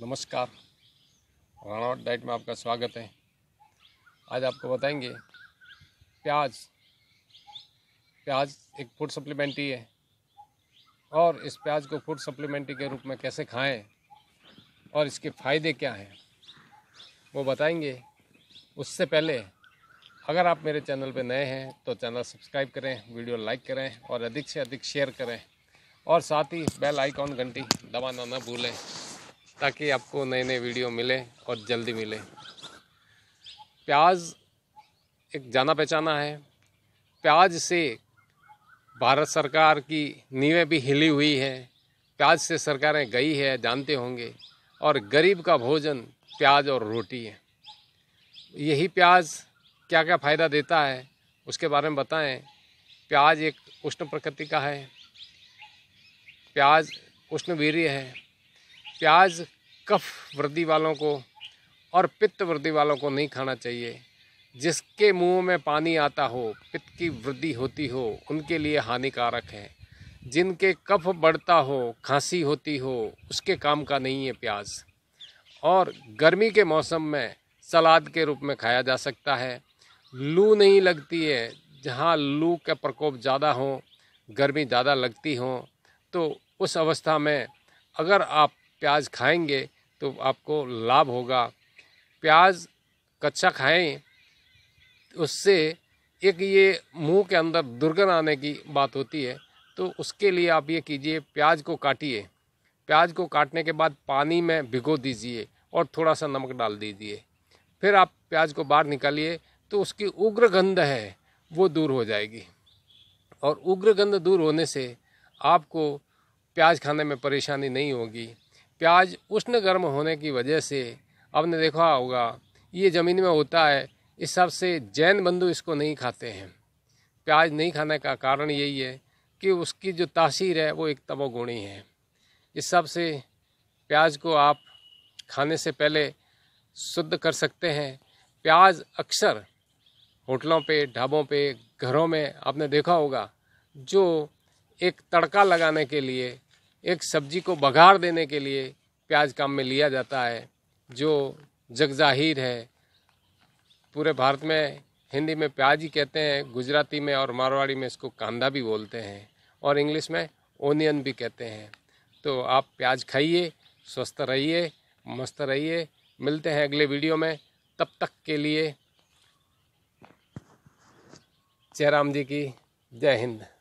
नमस्कार राणावट डाइट में आपका स्वागत है आज आपको बताएंगे प्याज प्याज एक फूड सप्लीमेंट्री है और इस प्याज को फूड सप्लीमेंट्री के रूप में कैसे खाएं और इसके फ़ायदे क्या हैं वो बताएंगे उससे पहले अगर आप मेरे चैनल पर नए हैं तो चैनल सब्सक्राइब करें वीडियो लाइक करें और अधिक से अधिक शेयर करें और साथ ही बेल आइकॉन घंटी दबाना ना भूलें ताकि आपको नए नए वीडियो मिले और जल्दी मिले प्याज एक जाना पहचाना है प्याज से भारत सरकार की नींवें भी हिली हुई है प्याज से सरकारें गई है जानते होंगे और गरीब का भोजन प्याज और रोटी है यही प्याज क्या क्या फ़ायदा देता है उसके बारे में बताएं प्याज एक उष्ण प्रकृति का है प्याज उष्ण वीर्य है प्याज कफ वृद्धि वालों को और पित्त वृद्धि वालों को नहीं खाना चाहिए जिसके मुंह में पानी आता हो पित्त की वृद्धि होती हो उनके लिए हानिकारक है जिनके कफ बढ़ता हो खांसी होती हो उसके काम का नहीं है प्याज और गर्मी के मौसम में सलाद के रूप में खाया जा सकता है लू नहीं लगती है जहाँ लू का प्रकोप ज़्यादा हो गर्मी ज़्यादा लगती हो तो उस अवस्था में अगर आप प्याज खाएंगे तो आपको लाभ होगा प्याज कच्चा खाएं उससे एक ये मुंह के अंदर दुर्गंध आने की बात होती है तो उसके लिए आप ये कीजिए प्याज को काटिए प्याज को काटने के बाद पानी में भिगो दीजिए और थोड़ा सा नमक डाल दीजिए फिर आप प्याज को बाहर निकालिए तो उसकी उग्र गंध है वो दूर हो जाएगी और उग्र गंध दूर होने से आपको प्याज खाने में परेशानी नहीं होगी प्याज उष्ण गर्म होने की वजह से आपने देखा होगा ये ज़मीन में होता है इस हिसाब से जैन बंधु इसको नहीं खाते हैं प्याज नहीं खाने का कारण यही है कि उसकी जो तासीर है वो एक तमोगुणी है इस हिसाब से प्याज को आप खाने से पहले शुद्ध कर सकते हैं प्याज अक्सर होटलों पे ढाबों पे घरों में आपने देखा होगा जो एक तड़का लगाने के लिए एक सब्जी को बघाड़ देने के लिए प्याज काम में लिया जाता है जो जगजाहिर है पूरे भारत में हिंदी में प्याज ही कहते हैं गुजराती में और मारवाड़ी में इसको कांदा भी बोलते हैं और इंग्लिश में ओनियन भी कहते हैं तो आप प्याज खाइए स्वस्थ रहिए मस्त रहिए मिलते हैं अगले वीडियो में तब तक के लिए जयराम जी की जय हिंद